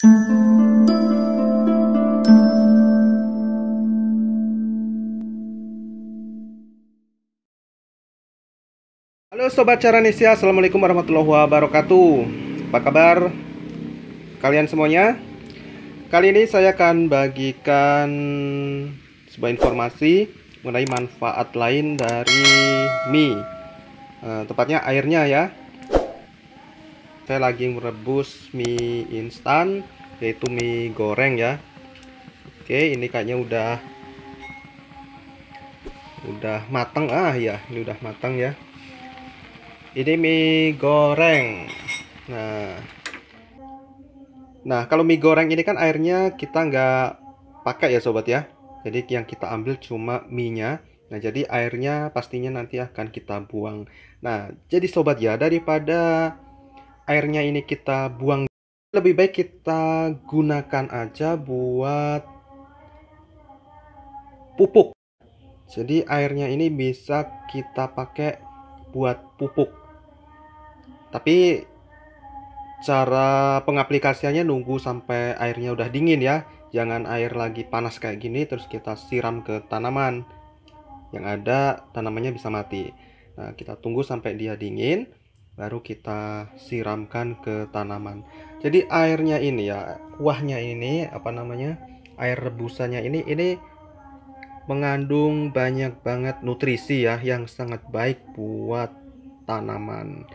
Halo Sobat Caranesia, Assalamualaikum warahmatullahi wabarakatuh Apa kabar kalian semuanya? Kali ini saya akan bagikan sebuah informasi mengenai manfaat lain dari mie eh, Tepatnya airnya ya saya lagi merebus mie instan yaitu mie goreng ya oke ini kayaknya udah udah matang ah ya ini udah matang ya ini mie goreng nah nah kalau mie goreng ini kan airnya kita nggak pakai ya sobat ya jadi yang kita ambil cuma mie nya nah jadi airnya pastinya nanti akan kita buang nah jadi sobat ya daripada airnya ini kita buang lebih baik kita gunakan aja buat pupuk jadi airnya ini bisa kita pakai buat pupuk tapi cara pengaplikasiannya nunggu sampai airnya udah dingin ya jangan air lagi panas kayak gini terus kita siram ke tanaman yang ada tanamannya bisa mati nah kita tunggu sampai dia dingin baru kita siramkan ke tanaman. Jadi airnya ini ya, kuahnya ini apa namanya? air rebusannya ini ini mengandung banyak banget nutrisi ya yang sangat baik buat tanaman.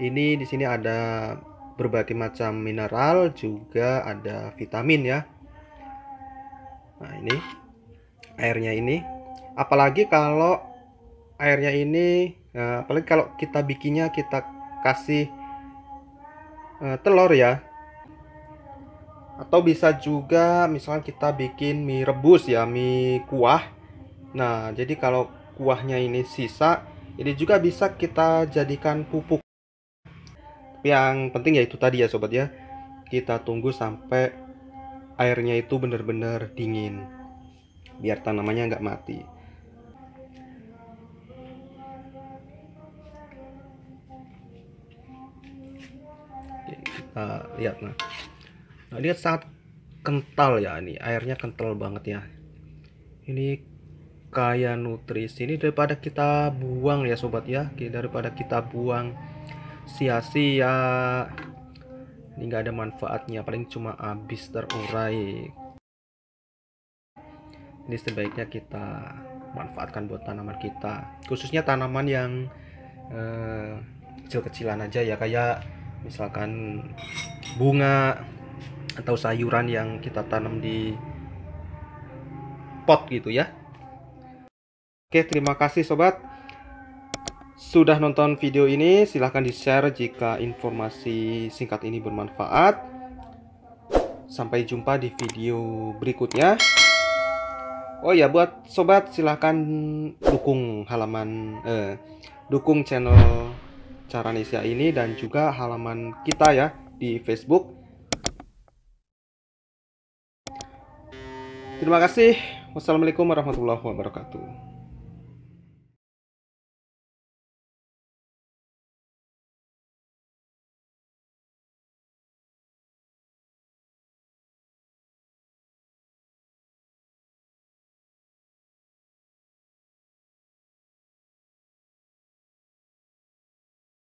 Ini di sini ada berbagai macam mineral juga ada vitamin ya. Nah, ini airnya ini apalagi kalau airnya ini eh, apalagi kalau kita bikinnya kita kasih uh, telur ya atau bisa juga misalnya kita bikin mie rebus ya mie kuah nah jadi kalau kuahnya ini sisa ini juga bisa kita jadikan pupuk tapi yang penting ya itu tadi ya sobat ya kita tunggu sampai airnya itu benar-benar dingin biar tanamannya nggak mati Eh, lihat nah. nah lihat sangat kental ya ini airnya kental banget ya ini kaya nutrisi ini daripada kita buang ya sobat ya daripada kita buang sia-sia ini nggak ada manfaatnya paling cuma habis terurai ini sebaiknya kita manfaatkan buat tanaman kita khususnya tanaman yang eh, kecil-kecilan aja ya kayak misalkan bunga atau sayuran yang kita tanam di pot gitu ya. Oke, terima kasih sobat. Sudah nonton video ini, silahkan di-share jika informasi singkat ini bermanfaat. Sampai jumpa di video berikutnya. Oh ya, buat sobat silahkan dukung halaman, eh, dukung channel Cara Caranesia ini dan juga halaman kita ya di Facebook. Terima kasih. Wassalamualaikum warahmatullahi wabarakatuh.